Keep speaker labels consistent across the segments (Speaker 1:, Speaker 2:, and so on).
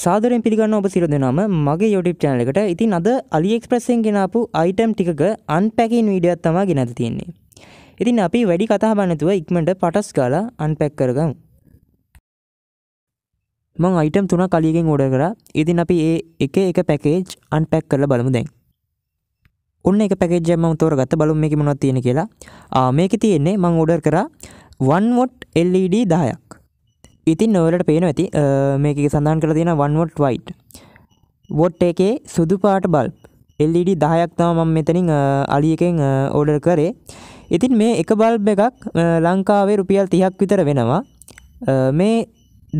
Speaker 1: සාදරෙන් පිළිගන්න ඔබ සිර දෙනම මගේ යුටප් චැනලකට ඉතින් අද අලිෙක්ස්ප්‍රස්සෙන් ගෙනාපු අයිටම් ටික අන්පැකින් වීඩියත් තමා ගෙනැත තියෙන්නේ. ඉතින් අපි වැඩි කතා බන්නතුව ඉක්මට පටස් කාලා අන්පැක් කරගම්. මං අයිටම් තුන කලියගෙන් ඕඩ කර ඉතින් අපි ඒ එක එක පැකේජ් අන්පැක් කරලා බලමු දැන්. ඔන්න එක පැකේජම තෝර ගත බලු මේ මොනොත් තියෙන කියලා මේක තියෙන්නේ මං ඕඩර් කර වන්වොට් එල්ඩ දායක් ඉතින් නොවලට පේන ඇති මේක සඳහන් කර තියෙන වන්වොට් වයිට් වොට් එකේ සුදු පාට බල්බ් එල්ඩ e දහයක් තම මම මෙතනින් අලි එකෙන් ඕඩර් කරේ ඉතින් මේ එක බල්බ් එකක් ලංකාවේ රුපියල් තිහක් විතර වෙනවා මේ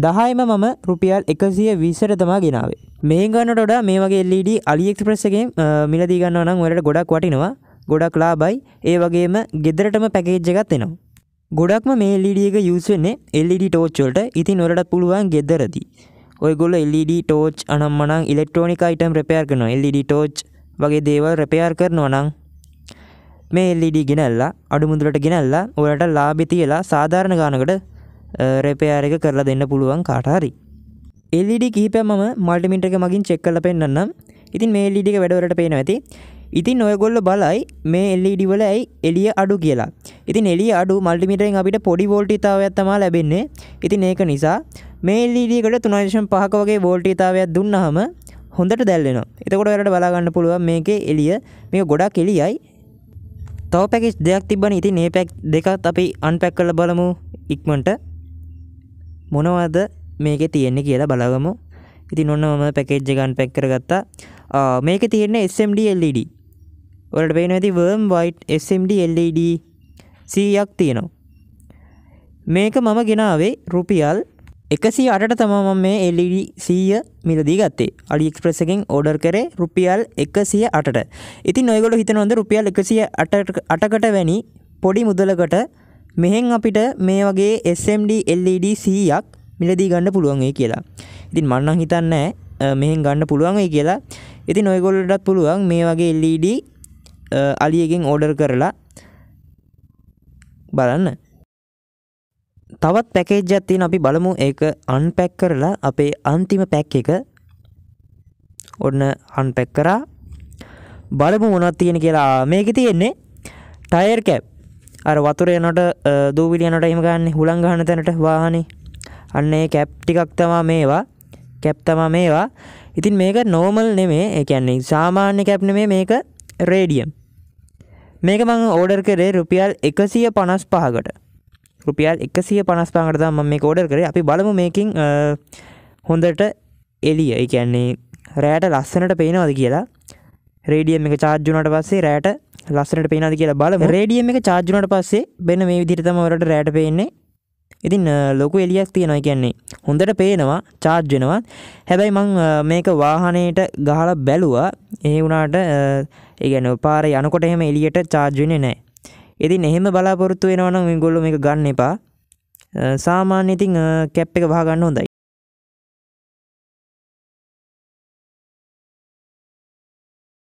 Speaker 1: දහයම මම රුපියල් එකසිය විසර තමා ගෙනාවේ මේ ගන්නට ොඩා මේ වගේ ලඩ e අලිෙක්ස්ප්‍රස්සගේ මිලදී ගන්න නම් වලට ගොඩක් වටිනවා ගොඩක් ලාබයි ඒ වගේම ගෙදරටම පැකේජ්ජගත් එෙනවා ගොඩක්ම මේ e එල්ලිඩියක යුස්වෙන්නේ එල්ලිඩි e ටෝච්චොල්ට ඉති නොරට පුළුවන් ගෙදරදි ඔයගොල එල්ලිඩි ටෝච් අනම්මනං ඉලෙක්ට්‍රෝනික යිටම් රැපයාර් කරන එල්ලිඩි ටෝච් වගේ දේවල් රැපයාර් කරනවනං මේ එල්ලිඩි e ගෙනල්ලා අඩුමුදුරට ගෙනල්ලා ඔලට ලාබිතියලා සාධාරණ ගානකට රැපයාර එක කරලා දෙන්න පුළුවන් කාටහරි එල්ලිඩි කීපයම මල්ටිමින්ට එක මගින් චෙක් කල පෙන්න්නම් ඉතින් මේ එල්ලිඩික වැඩවලට පේන ඇති ඉතින් ඔයගොල්ල බලයි මේ එල්ලිඩිවල e ඇයි එලිය අඩු කියලා ඉතින් එලි අඩු මල්ටිමිටෙන් අපිට පොඩි වෝල්ටිතාවයක් තමා ලැබෙන්නේ ඉතින් ඒක නිසා මේ e එල්ලිඩියකට තුනදශම් පහක වගේ වෝල්ටිතාවයක් දුන්නහම හොඳට දැල්ලෙනවා එතකොට වැලට බලාගන්න පුළුවන් මේකේ එලිය මේ ගොඩක් එලියයි තව පැකිස් දෙයක් තිබන ඉතින් ඒ පැක් දෙකත් අපි අන්පැක් කළ බලමු ඉක්මට මොනවද මේක තියෙන්නේ කියලා බලගමු ඉතින් ඔන්න මම පැකේජ් ගන් පැක් කරගත්තා මේක තියෙන්නේ SMD LED ඔට පේන ඇති වර්ම් වයිට් SMDLED e සීයක් තියෙනවා මේක මම ගෙනාවේ රුපියල් එකසි අට තමම මේ එල්ඩ e සීය මිලදී ගත්තේ අඩික්ස්ප්‍රසකෙන් ඕඩර් කරේ රුපියල් එකසිය අටට ඉති නොයගොල හිතනොද රුපියල් එකසිය අටකට වැනි පොඩි මුදලකට මෙහෙන් අපිට මේ වගේ SMD LED සීයක් මිලදී ගන්න පුළුවන්ගේ කියලා ඉතින් මන්නම් හිතන්න මෙහෙන් ගන්න පුළුවන්ගේ කියලා ඉති නොයගොල්ලටත් පුළුවන් මේ වගේ LED අලියගෙන් ඕඩර් කරලා බලන්න තවත් පැකේජ්ජත් තියෙන අපි බලමු ඒක අන්පැක් කරලා අපේ අන්තිම පැක් එක ඔන්න අන්පැක් කරා බලමු මොනවත් තියෙන කියලා මේක තියෙන්නේ ටයර් කැප් අර වතුර යනට දූවිලි යනට එහෙම ගන්න හුලං ගන්න තැනට වාහනේ අන්න ඒ කැප් ටිකක් තමා මේවා කැප් තමා මේවා ඉතින් මේක නෝමල් නෙමේ ඒ කියන්නේ සාමාන්‍ය කැප් නෙමේ මේක රේඩියම් මේක මං ඕඩර් කරේ රුපියල් එකසිය පනස් පහකට රුපියල් එකසිය පනස් පාකට ම මේ ඕඩර් කරේ අපි බලමු මේකින් හොඳට එලිය එකන්නේ රෑට ලස්සනට පේනවද කියලා රේඩියම් එක චාර්ජුනට පස්සේ රෑට ලස්සනට පේනද කියලා බල රේඩියම් එක චාර්ජුනට පස්සේ බෙන මේ විදිරිතමවලට රෑට පේන්නේ ඉතින් ලොකු එලියක් තියෙනවා කියන්නේ හොඳට පේනවා චාර්ජනවා හැබැයි මං මේක වාහනයට ගහලා බැලුවා ඒ වුණාට ඒගැන පාර යනකොට එහෙම එලියට චාර්ජුනේ නෑ ඉතින් එහෙම බලාපොරොත්තු වෙනවනම් ගොල්ලු එක ගන්න එපා සාමාන්‍යඉතින් කැප් එක බාගන්න හොඳයි